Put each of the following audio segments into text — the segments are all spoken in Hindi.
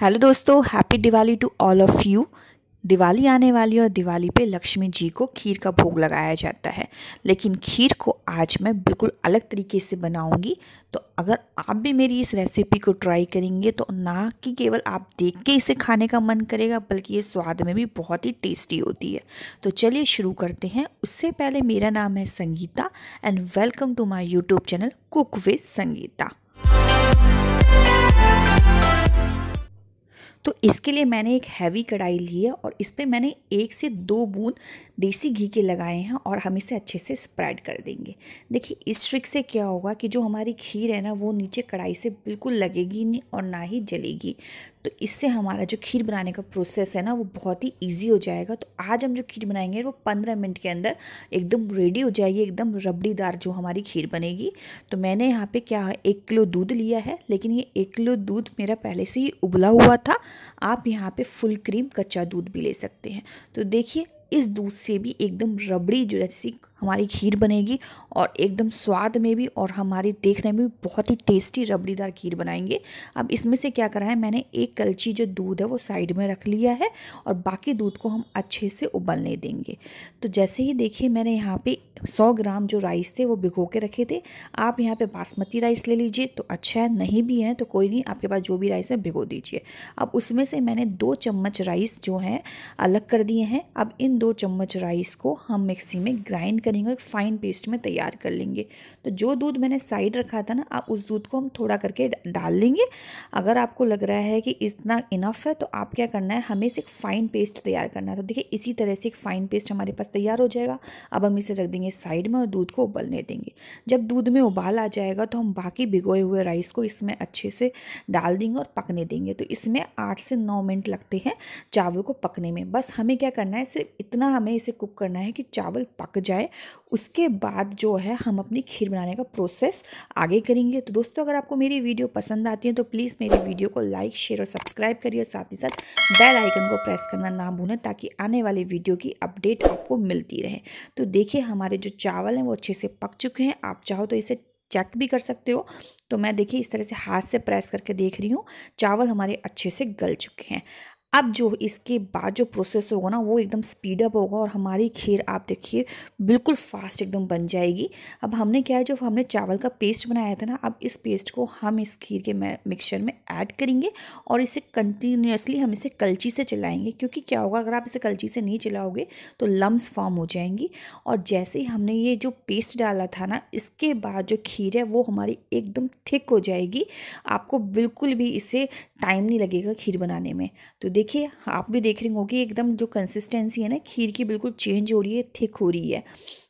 हेलो दोस्तों happy Diwali to all of you Diwali आने वाली है और दिवाली पे लक्ष्मी जी को खीर का भोग लगाया जाता है लेकिन खीर को आज मैं बिल्कुल अलग तरीके से बनाऊंगी तो अगर आप भी मेरी इस रेसिपी को ट्राई करेंगे तो ना कि केवल आप देख के इसे खाने का मन करेगा बल्कि ये स्वाद में भी बहुत ही टेस्टी होती है तो चलिए शुरू करते हैं उससे पहले मेरा नाम है Sangeeta and welcome to my YouTube channel cook with Sangeeta तो इसके लिए मैंने एक हैवी कढ़ाई ली है और इस पर मैंने एक से दो बूंद देसी घी के लगाए हैं और हम इसे अच्छे से स्प्रेड कर देंगे देखिए इस ट्रिक से क्या होगा कि जो हमारी खीर है ना वो नीचे कढ़ाई से बिल्कुल लगेगी नहीं और ना ही जलेगी तो इससे हमारा जो खीर बनाने का प्रोसेस है ना वो बहुत ही ईजी हो जाएगा तो आज हम जो खीर बनाएंगे वो पंद्रह मिनट के अंदर एकदम रेडी हो जाएगी एकदम रबड़ीदार जो हमारी खीर बनेगी तो मैंने यहाँ पर क्या है एक किलो दूध लिया है लेकिन ये एक किलो दूध मेरा पहले से ही उबला हुआ था आप यहाँ पे फुल क्रीम कच्चा दूध भी ले सकते हैं तो देखिए इस दूध से भी एकदम रबड़ी जो जैसी हमारी खीर बनेगी और एकदम स्वाद में भी और हमारी देखने में भी बहुत ही टेस्टी रबड़ीदार खीर बनाएंगे अब इसमें से क्या करा है मैंने एक कलची जो दूध है वो साइड में रख लिया है और बाकी दूध को हम अच्छे से उबलने देंगे तो जैसे ही देखिए मैंने यहाँ पर सौ ग्राम जो राइस थे वो भिगो के रखे थे आप यहाँ पर बासमती राइस ले लीजिए तो अच्छा है नहीं भी है तो कोई नहीं आपके पास जो भी राइस है भिगो दीजिए अब उसमें से मैंने दो चम्मच राइस जो है अलग कर दिए हैं अब इन दो चम्मच राइस को हम मिक्सी में ग्राइंड कर करेंगे एक फ़ाइन पेस्ट में तैयार कर लेंगे तो जो दूध मैंने साइड रखा था ना आप उस दूध को हम थोड़ा करके डाल लेंगे अगर आपको लग रहा है कि इतना इनफ है तो आप क्या करना है हमें एक फ़ाइन पेस्ट तैयार करना है तो देखिए इसी तरह से एक फ़ाइन पेस्ट हमारे पास तैयार हो जाएगा अब हम इसे रख देंगे साइड में और दूध को उबलने देंगे जब दूध में उबाल आ जाएगा तो हम बाकी भिगोए हुए राइस को इसमें अच्छे से डाल देंगे और पकने देंगे तो इसमें आठ से नौ मिनट लगते हैं चावल को पकने में बस हमें क्या करना है सिर्फ इतना हमें इसे कुक करना है कि चावल पक जाए उसके बाद जो है हम अपनी खीर बनाने का प्रोसेस आगे करेंगे तो दोस्तों अगर आपको मेरी वीडियो पसंद आती है तो प्लीज़ मेरी वीडियो को लाइक शेयर और सब्सक्राइब करिए और साथ ही साथ बेल आइकन को प्रेस करना ना भूलें ताकि आने वाली वीडियो की अपडेट आपको मिलती रहे तो देखिए हमारे जो चावल हैं वो अच्छे से पक चुके हैं आप चाहो तो इसे चेक भी कर सकते हो तो मैं देखिए इस तरह से हाथ से प्रेस करके देख रही हूँ चावल हमारे अच्छे से गल चुके हैं अब जो इसके बाद जो प्रोसेस होगा ना वो एकदम स्पीड अप होगा और हमारी खीर आप देखिए बिल्कुल फास्ट एकदम बन जाएगी अब हमने क्या है जो हमने चावल का पेस्ट बनाया था ना अब इस पेस्ट को हम इस खीर के मिक्सचर में ऐड करेंगे और इसे कंटिन्यूसली हम इसे कलची से चलाएंगे क्योंकि क्या होगा अगर आप इसे कलची से नहीं चलाओगे तो लम्स फॉर्म हो जाएंगी और जैसे ही हमने ये जो पेस्ट डाला था ना इसके बाद जो खीर है वो हमारी एकदम थिक हो जाएगी आपको बिल्कुल भी इसे टाइम नहीं लगेगा खीर बनाने में तो देखिए आप भी देख रहे होंगे एकदम जो कंसिस्टेंसी है ना खीर की बिल्कुल चेंज हो रही है थिक हो रही है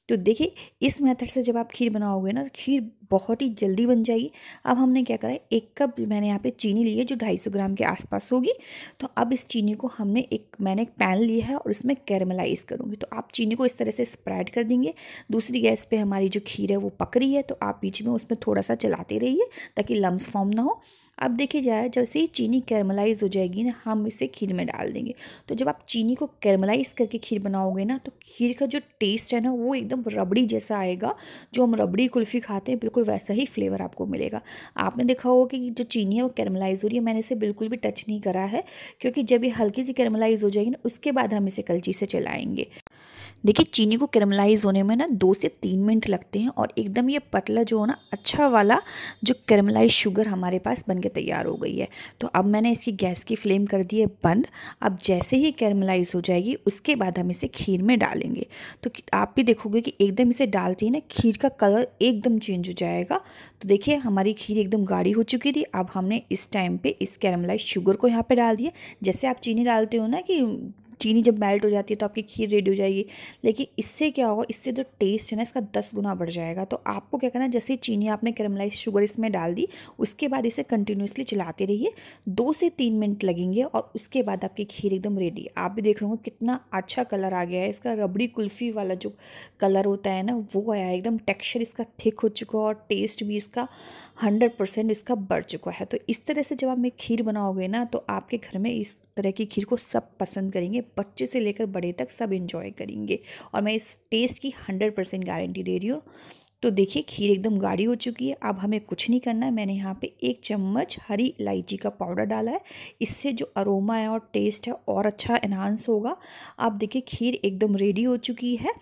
तो देखिए इस मेथड से जब आप खीर बनाओगे ना तो खीर बहुत ही जल्दी बन जाएगी अब हमने क्या करा है एक कप मैंने यहाँ पे चीनी ली है जो ढाई सौ ग्राम के आसपास होगी तो अब इस चीनी को हमने एक मैंने एक पैन लिया है और इसमें कैरमलाइज करूँगी तो आप चीनी को इस तरह से स्प्रेड कर देंगे दूसरी गैस पर हमारी जो खीर है वो पक रही है तो आप बीच में उसमें थोड़ा सा चलाते रहिए ताकि लम्ब फॉर्म ना हो अब देखे जाए जैसे ही चीनी कैरमलाइज हो जाएगी ना हम इसे खीर में डाल देंगे तो जब आप चीनी को कैरमलाइज करके खीर बनाओगे ना तो खीर का जो टेस्ट है ना वो एकदम रबड़ी जैसा आएगा जो हम रबड़ी कुल्फ़ी खाते हैं बिल्कुल वैसा ही फ्लेवर आपको मिलेगा आपने देखा होगा कि जो चीनी है वो कैरमलाइज हो रही है मैंने इसे बिल्कुल भी टच नहीं करा है क्योंकि जब ये हल्की सी कैरमलाइज हो जाएगी ना उसके बाद हम इसे कलची से चलाएँगे देखिए चीनी को कैरमलाइज होने में ना दो से तीन मिनट लगते हैं और एकदम ये पतला जो हो ना अच्छा वाला जो कैरमलाइज शुगर हमारे पास बन के तैयार हो गई है तो अब मैंने इसकी गैस की फ्लेम कर दी है बंद अब जैसे ही कैरमलाइज हो जाएगी उसके बाद हम इसे खीर में डालेंगे तो आप भी देखोगे कि एकदम इसे डालते ही ना खीर का कलर एकदम चेंज हो जाएगा तो देखिए हमारी खीर एकदम गाढ़ी हो चुकी थी अब हमने इस टाइम पर इस कैरमलाइज शुगर को यहाँ पर डाल दिया जैसे आप चीनी डालते हो ना कि चीनी जब मेल्ट हो जाती है तो आपकी खीर रेडी हो जाएगी लेकिन इससे क्या होगा इससे जो टेस्ट है ना इसका दस गुना बढ़ जाएगा तो आपको क्या करना है जैसे चीनी आपने कैरमलाइज शुगर इसमें डाल दी उसके बाद इसे कंटिन्यूसली चलाते रहिए दो से तीन मिनट लगेंगे और उसके बाद आपकी खीर एकदम रेडी आप भी देख रहे हो कितना अच्छा कलर आ गया है इसका रबड़ी कुल्फ़ी वाला जो कलर होता है ना वो आया है एकदम टेक्स्चर इसका थिक हो चुका है और टेस्ट भी इसका हंड्रेड परसेंट इसका बढ़ चुका है तो इस तरह से जब आप खीर बनाओगे ना तो आपके घर में इस तरह की खीर को सब पसंद करेंगे बच्चे से लेकर बड़े तक सब इन्जॉय करेंगे और मैं इस टेस्ट की हंड्रेड परसेंट गारंटी दे रही हूँ तो देखिए खीर एकदम गाढ़ी हो चुकी है अब हमें कुछ नहीं करना है मैंने यहाँ पे एक चम्मच हरी इलायची का पाउडर डाला है इससे जो अरोमा है और टेस्ट है और अच्छा इन्हांस होगा आप देखिए खीर एकदम रेडी हो चुकी है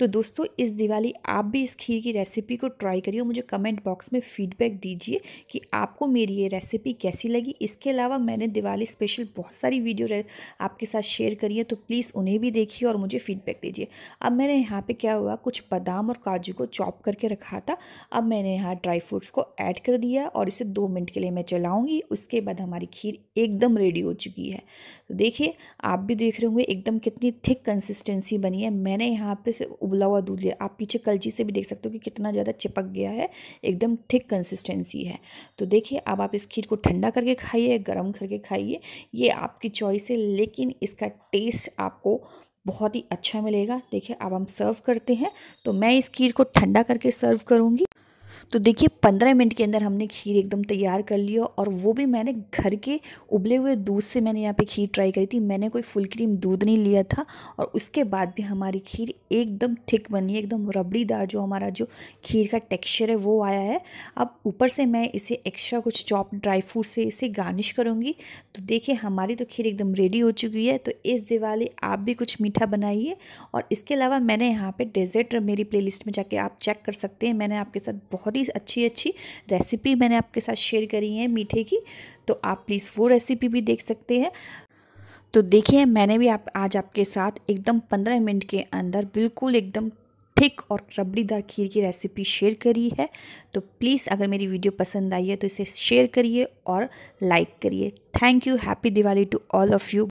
तो दोस्तों इस दिवाली आप भी इस खीर की रेसिपी को ट्राई करिए और मुझे कमेंट बॉक्स में फीडबैक दीजिए कि आपको मेरी ये रेसिपी कैसी लगी इसके अलावा मैंने दिवाली स्पेशल बहुत सारी वीडियो आपके साथ शेयर करी है तो प्लीज़ उन्हें भी देखिए और मुझे फीडबैक दीजिए अब मैंने यहाँ पे क्या हुआ कुछ बादाम और काजू को चॉप करके रखा था अब मैंने यहाँ ड्राई फ्रूट्स को ऐड कर दिया और इसे दो मिनट के लिए मैं चलाऊँगी उसके बाद हमारी खीर एकदम रेडी हो चुकी है तो देखिए आप भी देख रहे होंगे एकदम कितनी थिक कंसिस्टेंसी बनी है मैंने यहाँ पर उबला हुआ दूध लिया आप पीछे कलची से भी देख सकते हो कि कितना ज़्यादा चिपक गया है एकदम थिक कंसिस्टेंसी है तो देखिए अब आप इस खीर को ठंडा करके खाइए गर्म करके खाइए ये आपकी चॉइस है लेकिन इसका टेस्ट आपको बहुत ही अच्छा मिलेगा देखिए अब हम सर्व करते हैं तो मैं इस खीर को ठंडा करके सर्व करूँगी तो देखिए पंद्रह मिनट के अंदर हमने खीर एकदम तैयार कर लिया और वो भी मैंने घर के उबले हुए दूध से मैंने यहाँ पे खीर ट्राई करी थी मैंने कोई फुल क्रीम दूध नहीं लिया था और उसके बाद भी हमारी खीर एकदम थिक बनी एकदम रबड़ीदार जो हमारा जो खीर का टेक्स्चर है वो आया है अब ऊपर से मैं इसे एक्स्ट्रा कुछ चॉप ड्राई फ्रूट से इसे गार्निश करूँगी तो देखिए हमारी तो खीर एकदम रेडी हो चुकी है तो इस दिवाली आप भी कुछ मीठा बनाइए और इसके अलावा मैंने यहाँ पर डेजर्ट मेरी प्ले में जाके आप चेक कर सकते हैं मैंने आपके साथ बहुत बहुत ही अच्छी अच्छी रेसिपी मैंने आपके साथ शेयर करी है मीठे की तो आप प्लीज़ वो रेसिपी भी देख सकते हैं तो देखिए मैंने भी आप आज आपके साथ एकदम पंद्रह मिनट के अंदर बिल्कुल एकदम थिक और रबड़ीदार खीर की रेसिपी शेयर करी है तो प्लीज़ अगर मेरी वीडियो पसंद आई है तो इसे शेयर करिए और लाइक करिए thank you happy Diwali to all of you